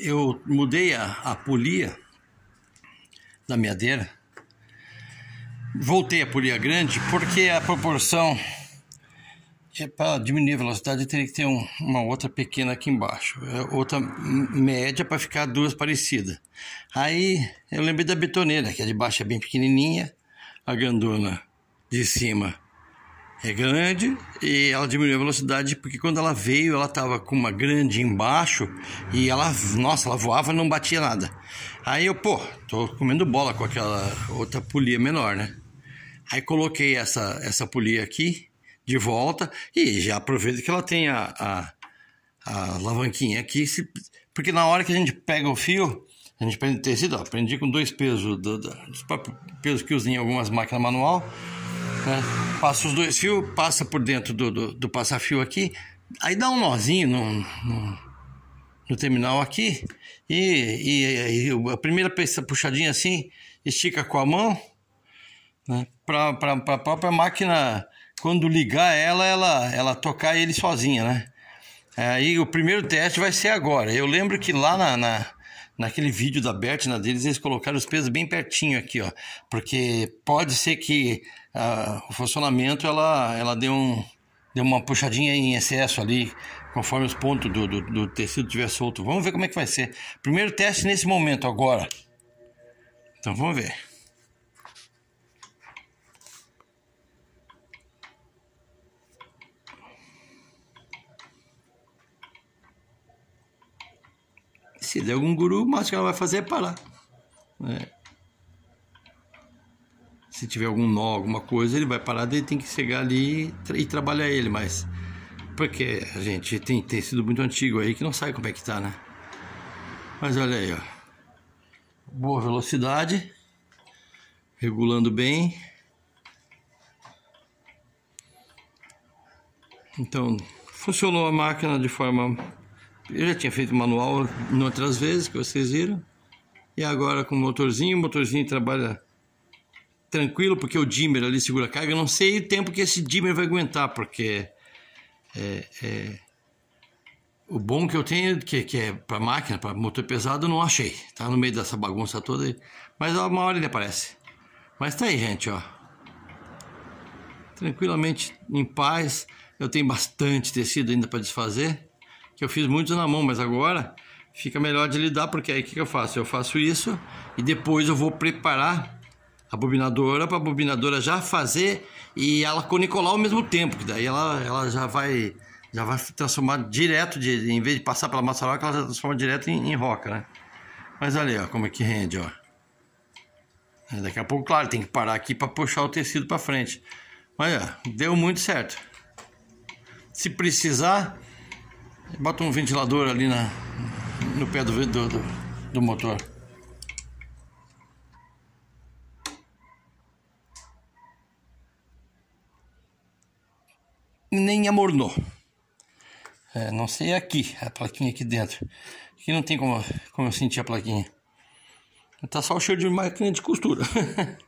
eu mudei a, a polia da meadeira, voltei a polia grande porque a proporção é para diminuir a velocidade teria que ter um, uma outra pequena aqui embaixo, é outra média para ficar duas parecidas. Aí eu lembrei da betoneira, que a de baixo é bem pequenininha, a grandona de cima é grande e ela diminuiu a velocidade porque quando ela veio ela estava com uma grande embaixo e ela nossa ela voava não batia nada aí eu pô tô comendo bola com aquela outra polia menor né aí coloquei essa essa polia aqui de volta e já aproveito que ela tem a, a, a alavanquinha aqui porque na hora que a gente pega o fio a gente prende tecido ó, prendi com dois pesos do, do, dos pesos que usei em algumas máquinas manual é. Passa os dois fios, passa por dentro do, do, do passafio aqui, aí dá um nozinho no, no, no terminal aqui, e, e, e, a primeira puxadinha assim, estica com a mão, né? para a própria máquina, quando ligar ela, ela, ela tocar ele sozinha, né? É, aí o primeiro teste vai ser agora. Eu lembro que lá na, na naquele vídeo da Bertina deles, eles colocaram os pesos bem pertinho aqui, ó, porque pode ser que uh, o funcionamento ela, ela deu, um, deu uma puxadinha em excesso ali, conforme os pontos do, do, do tecido estiver solto. Vamos ver como é que vai ser. Primeiro teste nesse momento, agora. Então vamos ver. Se der algum guru, o máximo que ela vai fazer é parar. Né? Se tiver algum nó, alguma coisa, ele vai parar, ele tem que chegar ali e trabalhar ele, mas. Porque a gente tem, tem sido muito antigo aí que não sabe como é que tá, né? Mas olha aí, ó. Boa velocidade, regulando bem. Então, funcionou a máquina de forma eu já tinha feito manual em outras vezes, que vocês viram. E agora com o motorzinho, o motorzinho trabalha tranquilo, porque o dimmer ali segura a carga. Eu não sei o tempo que esse dimmer vai aguentar, porque é, é... é o bom que eu tenho, que, que é para máquina, para motor pesado, eu não achei. Tá no meio dessa bagunça toda aí. Mas uma hora ele aparece. Mas tá aí, gente, ó. Tranquilamente, em paz. Eu tenho bastante tecido ainda para desfazer que eu fiz muitos na mão, mas agora fica melhor de lidar, porque aí o que eu faço? Eu faço isso e depois eu vou preparar a bobinadora para a bobinadora já fazer e ela conicolar ao mesmo tempo, que daí ela, ela já vai já vai transformar direto, de, em vez de passar pela maçaroca, ela já transforma direto em, em roca, né? Mas olha aí, ó, como é que rende, ó. É, daqui a pouco, claro, tem que parar aqui para puxar o tecido para frente. Olha, deu muito certo. Se precisar, Bota um ventilador ali na, no pé do, do, do, do motor. Nem amornou. É, não sei aqui, a plaquinha aqui dentro. Aqui não tem como, como eu sentir a plaquinha. Tá só o cheiro de máquina de costura.